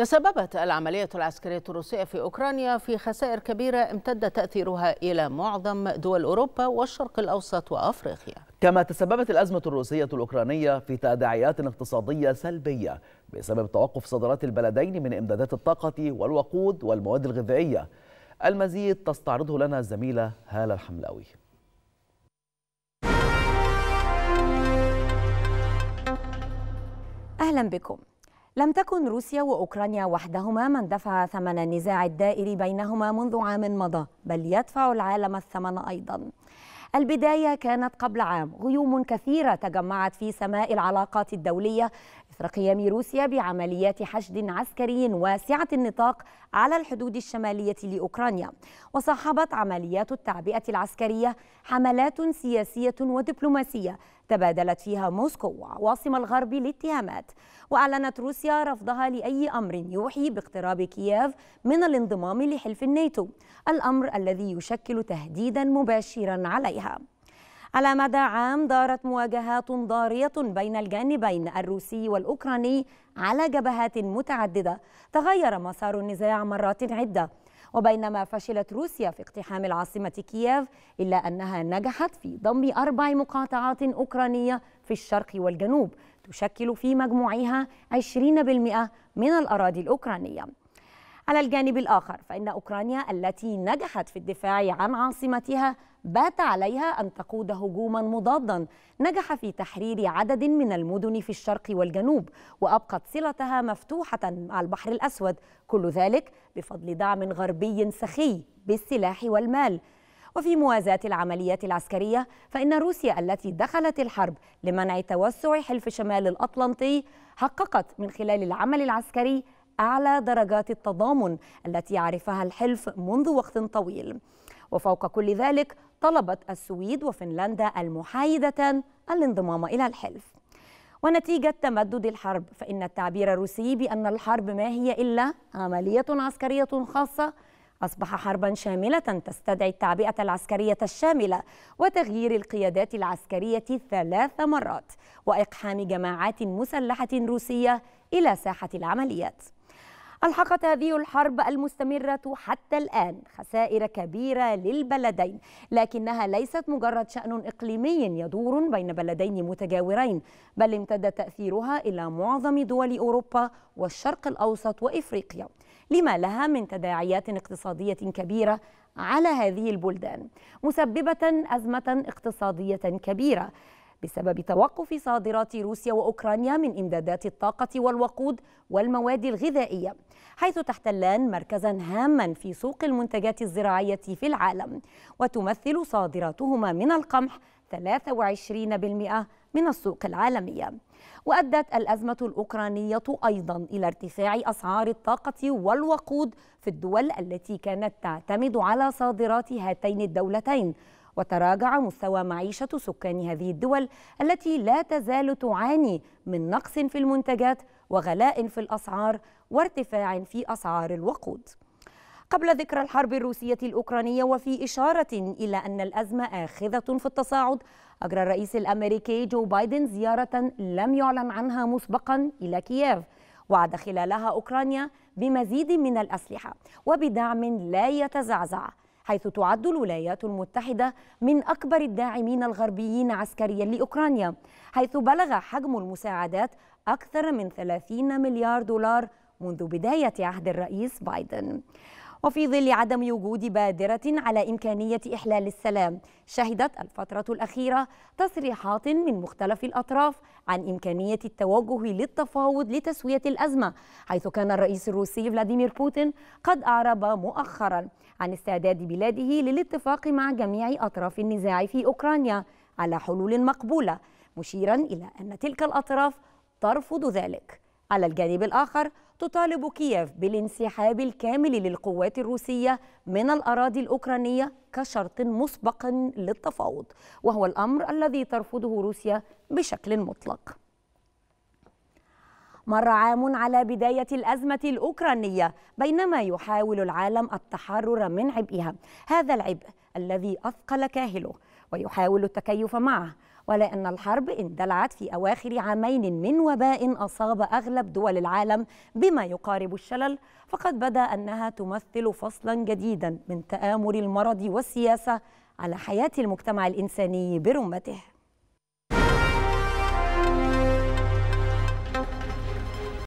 تسببت العملية العسكرية الروسية في أوكرانيا في خسائر كبيرة امتد تأثيرها إلى معظم دول أوروبا والشرق الأوسط وأفريقيا كما تسببت الأزمة الروسية الأوكرانية في تداعيات اقتصادية سلبية بسبب توقف صادرات البلدين من إمدادات الطاقة والوقود والمواد الغذائية المزيد تستعرضه لنا الزميلة هالة الحملاوي أهلا بكم لم تكن روسيا وأوكرانيا وحدهما من دفع ثمن النزاع الدائر بينهما منذ عام مضى بل يدفع العالم الثمن أيضا البداية كانت قبل عام غيوم كثيرة تجمعت في سماء العلاقات الدولية إثر قيام روسيا بعمليات حشد عسكري واسعة النطاق على الحدود الشمالية لأوكرانيا وصاحبت عمليات التعبئة العسكرية حملات سياسية ودبلوماسية تبادلت فيها موسكو وعواصم الغرب الاتهامات وأعلنت روسيا رفضها لأي أمر يوحي باقتراب كييف من الانضمام لحلف الناتو الأمر الذي يشكل تهديدا مباشرا عليها على مدى عام دارت مواجهات ضارية بين الجانبين الروسي والأوكراني على جبهات متعددة تغير مسار النزاع مرات عدة وبينما فشلت روسيا في اقتحام العاصمة كييف إلا أنها نجحت في ضم أربع مقاطعات أوكرانية في الشرق والجنوب تشكل في مجموعها 20% من الأراضي الأوكرانية على الجانب الآخر فإن أوكرانيا التي نجحت في الدفاع عن عاصمتها بات عليها أن تقود هجوما مضادا نجح في تحرير عدد من المدن في الشرق والجنوب وأبقت صلتها مفتوحة مع البحر الأسود كل ذلك بفضل دعم غربي سخي بالسلاح والمال وفي موازاة العمليات العسكرية فإن روسيا التي دخلت الحرب لمنع توسع حلف شمال الأطلنطي حققت من خلال العمل العسكري أعلى درجات التضامن التي عرفها الحلف منذ وقت طويل وفوق كل ذلك طلبت السويد وفنلندا المحايدة الانضمام إلى الحلف ونتيجة تمدد الحرب فإن التعبير الروسي بأن الحرب ما هي إلا عملية عسكرية خاصة أصبح حربا شاملة تستدعي التعبئة العسكرية الشاملة وتغيير القيادات العسكرية ثلاث مرات وإقحام جماعات مسلحة روسية إلى ساحة العمليات ألحقت هذه الحرب المستمرة حتى الآن خسائر كبيرة للبلدين لكنها ليست مجرد شأن إقليمي يدور بين بلدين متجاورين بل امتد تأثيرها إلى معظم دول أوروبا والشرق الأوسط وإفريقيا لما لها من تداعيات اقتصادية كبيرة على هذه البلدان مسببة أزمة اقتصادية كبيرة بسبب توقف صادرات روسيا وأوكرانيا من إمدادات الطاقة والوقود والمواد الغذائية حيث تحتلان مركزا هاما في سوق المنتجات الزراعية في العالم وتمثل صادراتهما من القمح 23% من السوق العالمية وأدت الأزمة الأوكرانية أيضا إلى ارتفاع أسعار الطاقة والوقود في الدول التي كانت تعتمد على صادرات هاتين الدولتين وتراجع مستوى معيشة سكان هذه الدول التي لا تزال تعاني من نقص في المنتجات وغلاء في الأسعار وارتفاع في أسعار الوقود قبل ذكر الحرب الروسية الأوكرانية وفي إشارة إلى أن الأزمة آخذة في التصاعد أجرى الرئيس الأمريكي جو بايدن زيارة لم يعلن عنها مسبقا إلى كييف وعد خلالها أوكرانيا بمزيد من الأسلحة وبدعم لا يتزعزع حيث تعد الولايات المتحدة من أكبر الداعمين الغربيين عسكريا لأوكرانيا حيث بلغ حجم المساعدات أكثر من 30 مليار دولار منذ بداية عهد الرئيس بايدن وفي ظل عدم وجود بادرة على إمكانية إحلال السلام شهدت الفترة الأخيرة تصريحات من مختلف الأطراف عن إمكانية التوجه للتفاوض لتسوية الأزمة حيث كان الرئيس الروسي فلاديمير بوتين قد أعرب مؤخرا عن استعداد بلاده للاتفاق مع جميع أطراف النزاع في أوكرانيا على حلول مقبولة مشيرا إلى أن تلك الأطراف ترفض ذلك على الجانب الآخر تطالب كييف بالانسحاب الكامل للقوات الروسية من الأراضي الأوكرانية كشرط مسبق للتفاوض وهو الأمر الذي ترفضه روسيا بشكل مطلق مر عام على بداية الأزمة الأوكرانية بينما يحاول العالم التحرر من عبئها هذا العبء الذي أثقل كاهله ويحاول التكيف معه ولأن الحرب اندلعت في أواخر عامين من وباء أصاب أغلب دول العالم بما يقارب الشلل فقد بدا أنها تمثل فصلا جديدا من تآمر المرض والسياسة على حياة المجتمع الإنساني برمته